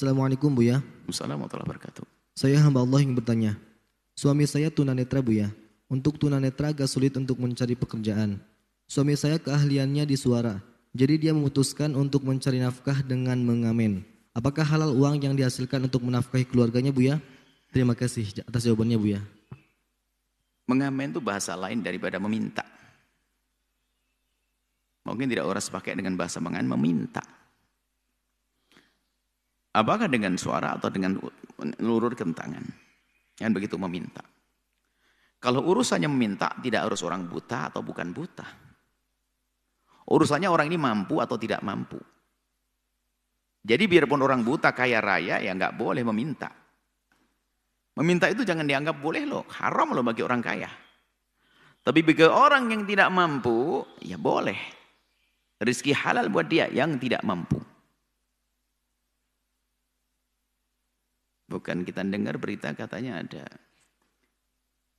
Assalamualaikum Bu ya. Assalamualaikum warahmatullahi wabarakatuh. Saya hamba Allah yang bertanya. Suami saya tunanetra Bu ya. Untuk tunanetra agak sulit untuk mencari pekerjaan. Suami saya keahliannya di suara. Jadi dia memutuskan untuk mencari nafkah dengan mengamen. Apakah halal uang yang dihasilkan untuk menafkahi keluarganya Bu ya? Terima kasih atas jawabannya Bu ya. Mengamen itu bahasa lain daripada meminta. Mungkin tidak orang sepakai dengan bahasa mengamen, meminta Apakah dengan suara atau dengan menurunkan tangan? Yang begitu meminta. Kalau urusannya meminta tidak harus orang buta atau bukan buta. Urusannya orang ini mampu atau tidak mampu. Jadi biarpun orang buta kaya raya ya nggak boleh meminta. Meminta itu jangan dianggap boleh loh, haram loh bagi orang kaya. Tapi bagi orang yang tidak mampu, ya boleh. Rizki halal buat dia yang tidak mampu. Bukan kita dengar berita katanya ada.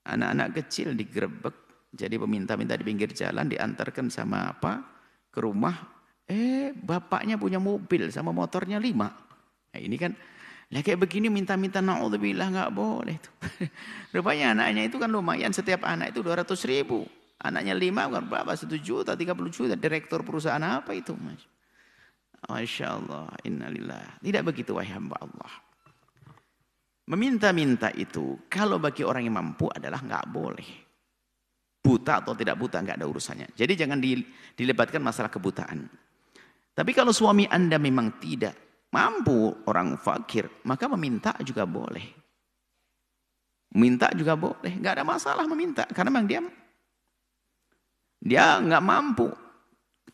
Anak-anak kecil digerebek, jadi peminta-minta di pinggir jalan diantarkan sama apa? Ke rumah, eh bapaknya punya mobil sama motornya lima. Nah, ini kan, lah kayak begini minta-minta na'udzubillah nggak boleh. Tuh. Rupanya anaknya itu kan lumayan, setiap anak itu 200 ribu. Anaknya lima bukan berapa, satu juta, tiga puluh juta. Direktur perusahaan apa itu? Masya Allah, innalillah. Tidak begitu wahai hamba Allah. Meminta-minta itu kalau bagi orang yang mampu adalah nggak boleh. Buta atau tidak buta nggak ada urusannya. Jadi jangan dilebatkan masalah kebutaan. Tapi kalau suami anda memang tidak mampu orang fakir maka meminta juga boleh. Minta juga boleh, nggak ada masalah meminta karena memang dia dia nggak mampu.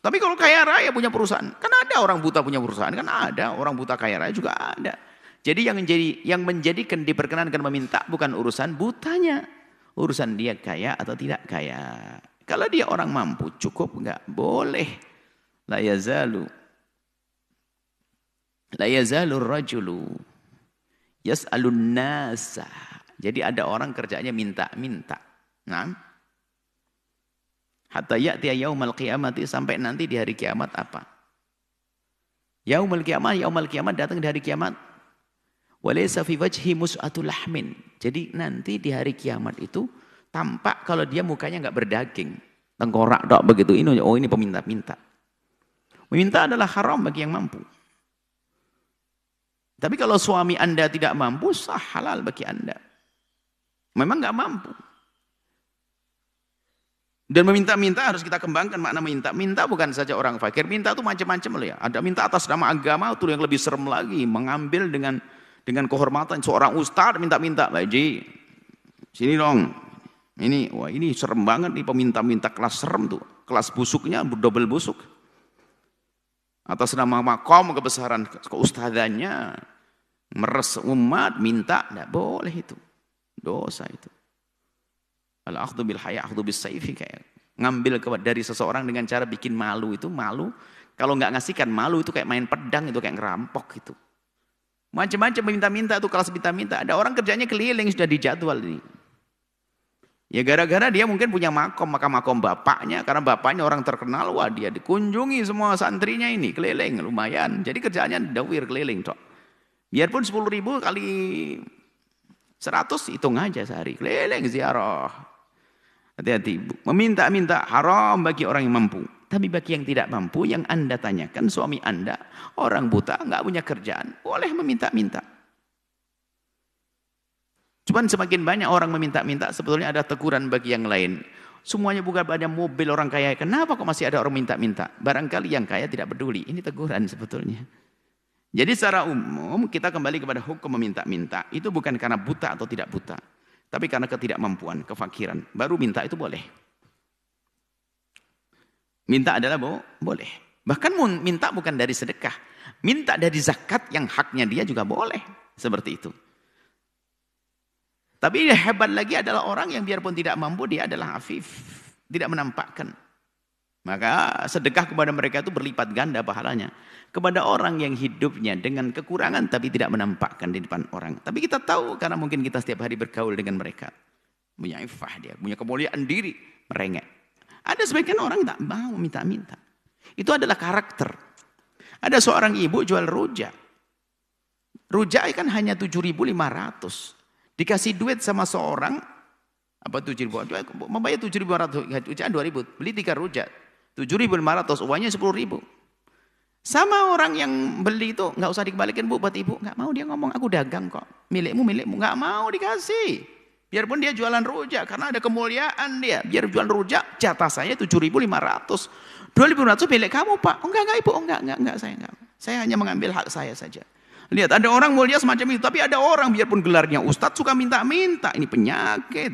Tapi kalau kaya raya punya perusahaan, kan ada orang buta punya perusahaan, kan ada orang buta kaya raya juga ada. Jadi yang menjadi yang menjadikan diperkenankan meminta bukan urusan butanya, urusan dia kaya atau tidak kaya. Kalau dia orang mampu cukup enggak boleh la yazalu la yazalu rajulu yas'alun nasa. Jadi ada orang kerjanya minta-minta. Nah, hatta ya'ti yaumal qiyamati sampai nanti di hari kiamat apa? Yaumal kiamat, yaumal kiamat datang di hari kiamat Walaysa fi wajhi mus'atul Jadi nanti di hari kiamat itu tampak kalau dia mukanya nggak berdaging. Tengkorak dok begitu ini oh ini peminta-minta. Meminta adalah haram bagi yang mampu. Tapi kalau suami Anda tidak mampu, sah halal bagi Anda. Memang nggak mampu. Dan meminta-minta harus kita kembangkan makna minta. Minta bukan saja orang fakir, minta itu macam-macam loh ya. Ada minta atas nama agama itu yang lebih serem lagi, mengambil dengan dengan kehormatan seorang ustadz minta-minta Pak Haji sini dong ini wah ini serem banget nih peminta-minta kelas serem tuh kelas busuknya double busuk atas nama makom kebesaran keustadanya meres umat minta tidak boleh itu dosa itu al akhdhu bil haya akhdhu bis saifi kayak ngambil dari seseorang dengan cara bikin malu itu malu kalau nggak ngasihkan malu itu kayak main pedang itu kayak ngerampok gitu Macam-macam minta-minta tuh kelas minta-minta. Ada orang kerjanya keliling sudah dijadwal ini. Ya gara-gara dia mungkin punya makom, maka makom bapaknya. Karena bapaknya orang terkenal, wah dia dikunjungi semua santrinya ini. Keliling, lumayan. Jadi kerjanya dawir keliling. toh Biarpun sepuluh ribu kali seratus hitung aja sehari. Keliling ziarah. Hati-hati Meminta-minta haram bagi orang yang mampu. Tapi bagi yang tidak mampu, yang Anda tanyakan suami Anda, orang buta, nggak punya kerjaan, boleh meminta-minta. Cuman semakin banyak orang meminta-minta, sebetulnya ada teguran bagi yang lain. Semuanya bukan pada mobil orang kaya. Kenapa kok masih ada orang minta-minta? Barangkali yang kaya tidak peduli. Ini teguran sebetulnya. Jadi secara umum kita kembali kepada hukum meminta-minta. Itu bukan karena buta atau tidak buta. Tapi karena ketidakmampuan, kefakiran. Baru minta itu boleh. Minta adalah bo boleh. Bahkan minta bukan dari sedekah. Minta dari zakat yang haknya dia juga boleh. Seperti itu. Tapi yang hebat lagi adalah orang yang biarpun tidak mampu dia adalah afif. Tidak menampakkan. Maka sedekah kepada mereka itu berlipat ganda pahalanya. Kepada orang yang hidupnya dengan kekurangan tapi tidak menampakkan di depan orang. Tapi kita tahu karena mungkin kita setiap hari bergaul dengan mereka. Punya ifah dia, punya kemuliaan diri, merengek. Ada sebagian orang tak mau minta-minta. Itu adalah karakter. Ada seorang ibu jual rujak. Rujak kan hanya 7.500. Dikasih duit sama seorang apa 7.500, membayar 7.500 rujakan 2.000 beli 3 rujak 7.500 uangnya 10.000 sama orang yang beli itu nggak usah dikembalikan bu buat ibu nggak mau dia ngomong aku dagang kok milikmu milikmu nggak mau dikasih Biarpun dia jualan rujak karena ada kemuliaan dia. Biar jualan rujak jatah saya 7.500. 2.500 milik kamu Pak. Oh, enggak, enggak Ibu, oh, enggak, enggak, enggak saya enggak. Saya hanya mengambil hak saya saja. Lihat ada orang mulia semacam itu, tapi ada orang biarpun gelarnya ustadz suka minta-minta. Ini penyakit.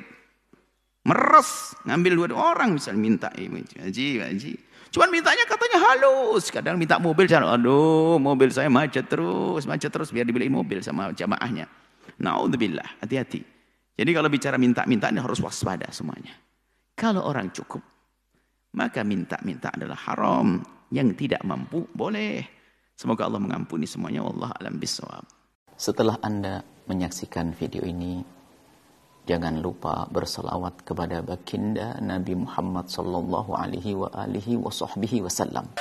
Meres, ngambil dua orang misalnya minta ibu haji, haji. Cuman mintanya katanya halus. Kadang minta mobil, aduh mobil saya macet terus, macet terus biar dibeliin mobil sama jamaahnya. Naudzubillah, hati-hati. Jadi kalau bicara minta-minta ini harus waspada semuanya. Kalau orang cukup, maka minta-minta adalah haram. Yang tidak mampu boleh. Semoga Allah mengampuni semuanya. Allah alam bisawab. Setelah Anda menyaksikan video ini, jangan lupa berselawat kepada baginda Nabi Muhammad sallallahu alaihi wasallam.